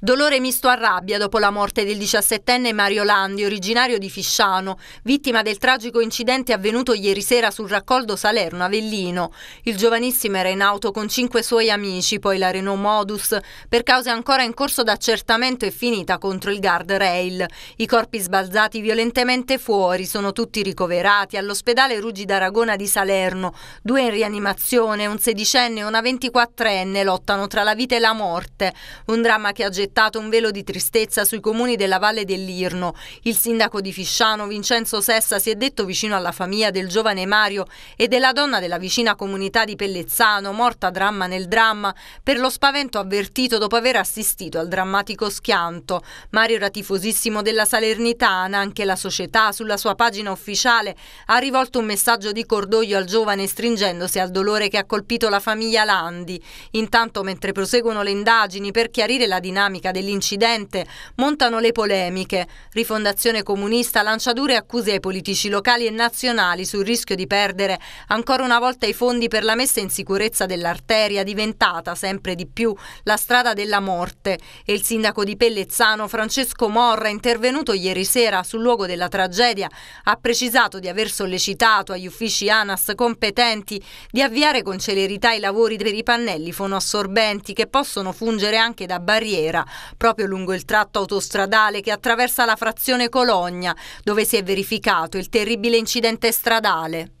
Dolore misto a rabbia dopo la morte del 17enne Mario Landi, originario di Fisciano, vittima del tragico incidente avvenuto ieri sera sul raccolto Salerno-Avellino. Il giovanissimo era in auto con cinque suoi amici, poi la Renault Modus, per cause ancora in corso d'accertamento e finita contro il guardrail. I corpi sbalzati violentemente fuori sono tutti ricoverati all'ospedale Ruggi d'Aragona di Salerno. Due in rianimazione, un sedicenne e una ventiquattrenne lottano tra la vita e la morte. Un dramma che ha gettato gettato un velo di tristezza sui comuni della Valle dell'Irno. Il sindaco di Fisciano, Vincenzo Sessa, si è detto vicino alla famiglia del giovane Mario e della donna della vicina comunità di Pellezzano, morta dramma nel dramma, per lo spavento avvertito dopo aver assistito al drammatico schianto. Mario era tifosissimo della Salernitana, anche la società sulla sua pagina ufficiale ha rivolto un messaggio di cordoglio al giovane stringendosi al dolore che ha colpito la famiglia Landi. Intanto mentre proseguono le indagini per chiarire la dinamica cronaca dell'incidente montano le polemiche. Rifondazione Comunista lancia dure accuse ai politici locali e nazionali sul rischio di perdere ancora una volta i fondi per la messa in sicurezza dell'arteria diventata sempre di più la strada della morte. E il sindaco di Pellezzano, Francesco Morra, intervenuto ieri sera sul luogo della tragedia, ha precisato di aver sollecitato agli uffici ANAS competenti di avviare con celerità i lavori per i pannelli fonoassorbenti che possono fungere anche da barriera proprio lungo il tratto autostradale che attraversa la frazione Cologna, dove si è verificato il terribile incidente stradale.